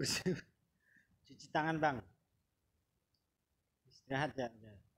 bersih cuci tangan bang istirahat ya, ya.